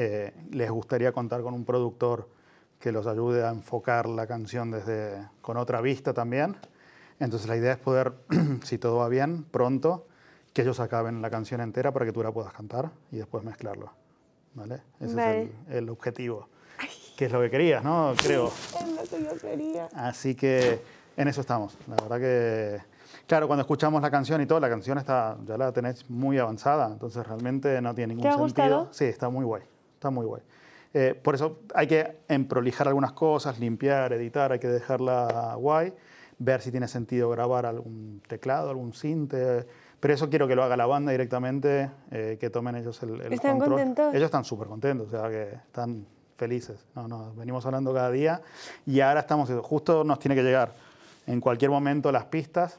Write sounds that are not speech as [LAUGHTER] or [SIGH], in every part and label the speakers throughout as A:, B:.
A: Eh, les gustaría contar con un productor que los ayude a enfocar la canción desde, con otra vista también. Entonces la idea es poder, [CLEARS THROAT] si todo va bien, pronto, que ellos acaben la canción entera para que tú la puedas cantar y después mezclarlo. ¿Vale? Ese es el, objetivo. Que es lo que querías, ¿no? Creo. [LAUGHS] Es lo que yo quería. Así que en eso estamos. La verdad que, claro, cuando escuchamos la canción y todo, la canción está, ya la tenéis muy avanzada, entonces realmente no tiene ningún ¿Te ha sentido. Gustado? Sí, está muy guay. Está muy guay. Eh, por eso hay que emprolijar algunas cosas, limpiar, editar, hay que dejarla guay, ver si tiene sentido grabar algún teclado, algún sinte. Pero eso quiero que lo haga la banda directamente, eh, que tomen ellos el, el ¿Están control. Contentos? Ellos están súper contentos, o sea, que están felices. No, no, venimos hablando cada día y ahora estamos, justo nos tiene que llegar en cualquier momento las pistas.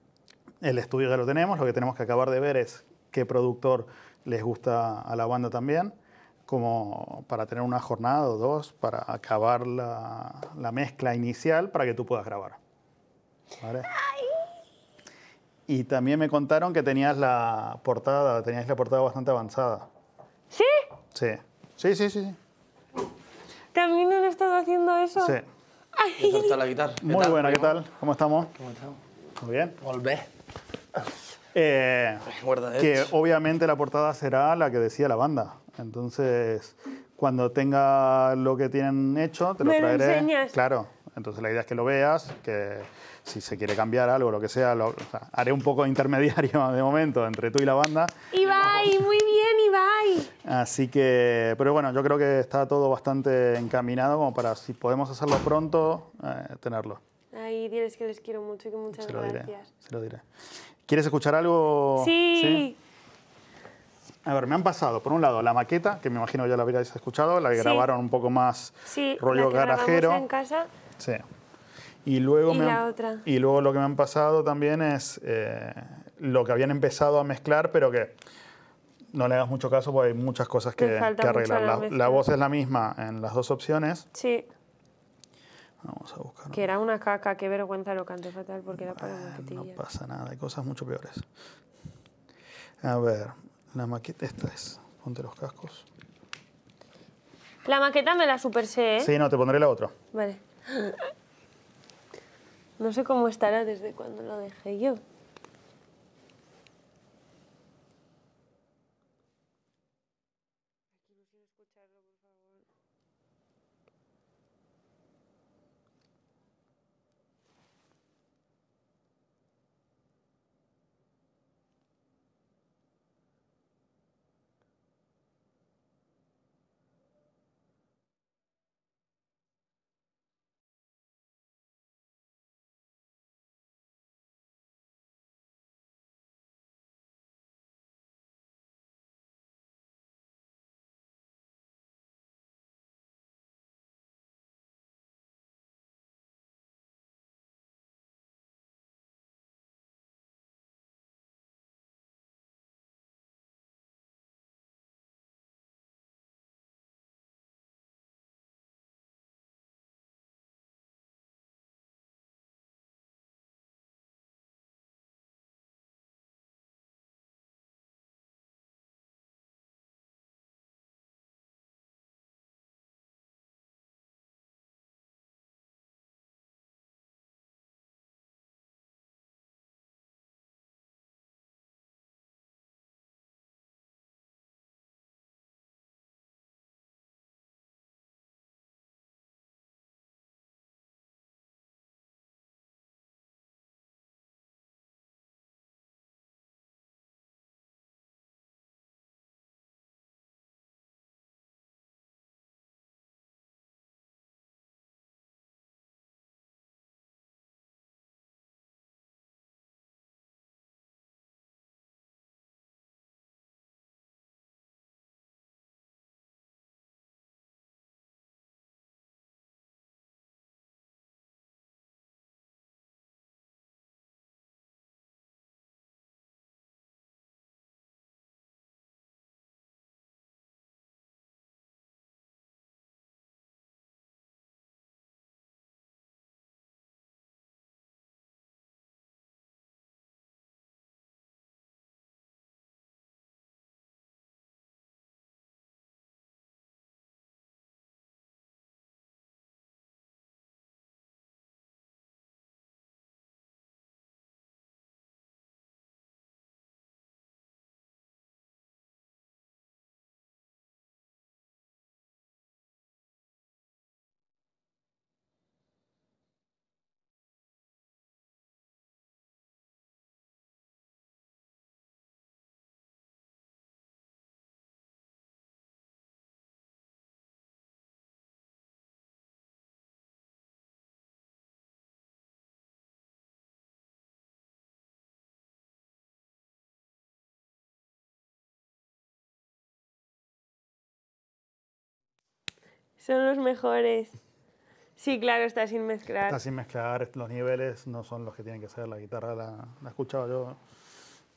A: [CLEARS THROAT] el estudio ya lo tenemos, lo que tenemos que acabar de ver es qué productor les gusta a la banda también como para tener una jornada o dos para acabar la, la mezcla inicial para que tú puedas grabar. ¿Vale? Y también me contaron que tenías la portada, tenías la portada bastante avanzada. ¿Sí? Sí, sí, sí, sí.
B: ¿También han estado haciendo eso? Sí.
A: Ay. está la guitarra? Muy buena, ¿qué tal? ¿Cómo estamos? ¿Cómo estamos? Muy bien. Volvé. Eh, que obviamente la portada será la que decía la banda. Entonces, cuando tenga lo que tienen hecho, te lo traeré. enseñas? Claro. Entonces la idea es que lo veas, que si se quiere cambiar algo, lo que sea, haré un poco de intermediario [LAUGHS] de momento entre tú y la banda.
B: y Ibai, muy bien, y Ibai.
A: Así que, pero bueno, yo creo que está todo bastante encaminado como para, si podemos hacerlo pronto, eh, tenerlo.
B: Ahí tienes que les quiero mucho y que muchas gracias.
A: se lo diré. ¿Quieres escuchar algo? Sí. A ver, me han pasado, por un lado, la maqueta, que me imagino ya la habréis escuchado, la que grabaron un poco más sí, rollo la que garajero. en casa. Sí. Y luego, y luego lo que me han pasado también es eh, lo que habían empezado a mezclar, pero que no le hagas mucho caso porque hay muchas cosas que, arreglar. La, la, voz es la misma en las dos opciones. Sí. Vamos a buscar. Que
B: era una caca, qué vergüenza lo canté fatal porque era para maquetilla. No
A: pasa nada, hay cosas mucho peores. A ver, la maqueta esta es. Ponte los cascos.
B: La maqueta me la super sé, ¿eh? Sí,
A: no, te pondré la otra.
B: Vale. [GASPS] No sé cómo estará desde cuando lo dejé yo.
A: Son los mejores. Sí, claro, está
B: sin mezclar. Está sin
A: mezclar, los niveles no son los que tienen que ser. La guitarra la, he escuchado yo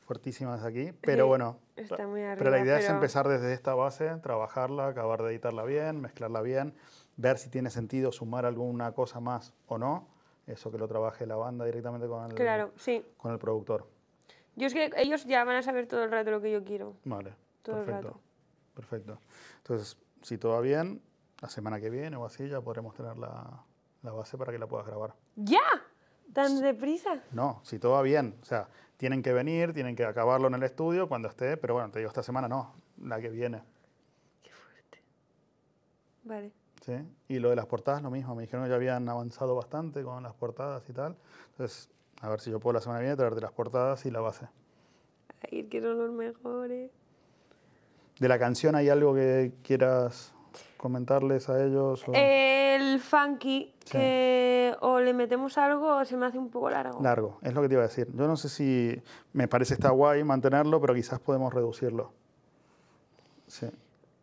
A: fuertísimas aquí, pero bueno. Está muy arriba, pero la idea es empezar desde esta base, trabajarla, acabar de editarla bien, mezclarla bien, ver si tiene sentido sumar alguna cosa más o no. Eso que lo trabaje la banda directamente con el, claro, sí. con el productor.
B: Yo es que ellos ya van a saber todo el rato lo que yo quiero.
A: Vale. perfecto, Perfecto. Entonces, si todo va bien, la semana que viene o así ya podremos tener la, base para que la puedas grabar.
B: ¡Ya! ¿Tan deprisa?
A: No, si todo va bien. O sea, tienen que venir, tienen que acabarlo en el estudio cuando esté, pero bueno, te digo, esta semana no, la que viene. Qué fuerte. Vale. Sí, y lo de las portadas, lo mismo. Me dijeron que ya habían avanzado bastante con las portadas y tal. Entonces, a ver si yo puedo la semana que viene traerte las portadas y la base.
B: Ay, quiero los mejores. Eh.
A: De la canción, ¿hay algo que quieras comentarles a ellos?
B: El funky, que o le metemos algo o se me hace un poco largo.
A: Largo, es lo que te iba a decir. Yo no sé si me parece está guay mantenerlo, pero quizás podemos reducirlo. Sí.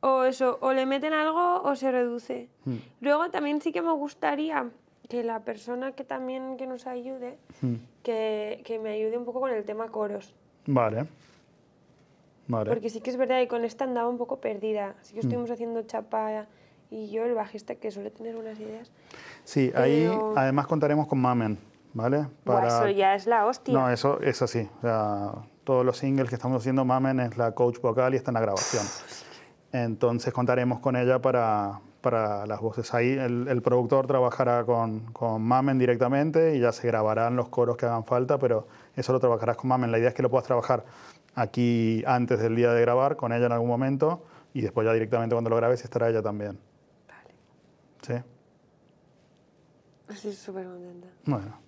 B: O eso, o le meten algo o se reduce. Hmm. Luego también sí que me gustaría que la persona que también que nos ayude, hmm. que, que me ayude un poco con el tema coros.
A: Vale. Porque
B: sí que es verdad y con esta andaba un poco perdida. Así que mm. estuvimos haciendo chapa y yo, el bajista, que suele tener unas ideas.
A: Sí, ahí además contaremos con Mamen, ¿vale? eso ya es la hostia. No, eso es así. todos los singles que estamos haciendo, Mamen es la coach vocal y está en la grabación. Entonces contaremos con ella para, para las voces. Ahí el, el productor trabajará con, con, Mamen directamente y ya se grabarán los coros que hagan falta, pero eso lo trabajarás con Mamen. La idea es que lo puedas trabajar aquí antes del día de grabar con ella en algún momento y después ya directamente cuando lo grabes estará ella también. Vale. ¿Sí?
B: Estoy súper contenta. Bueno.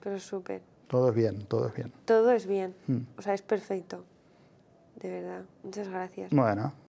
B: Pero súper.
A: Todo es bien, todo es bien.
B: Todo es bien. Mm. O sea, es perfecto. De verdad. Muchas gracias. Bueno,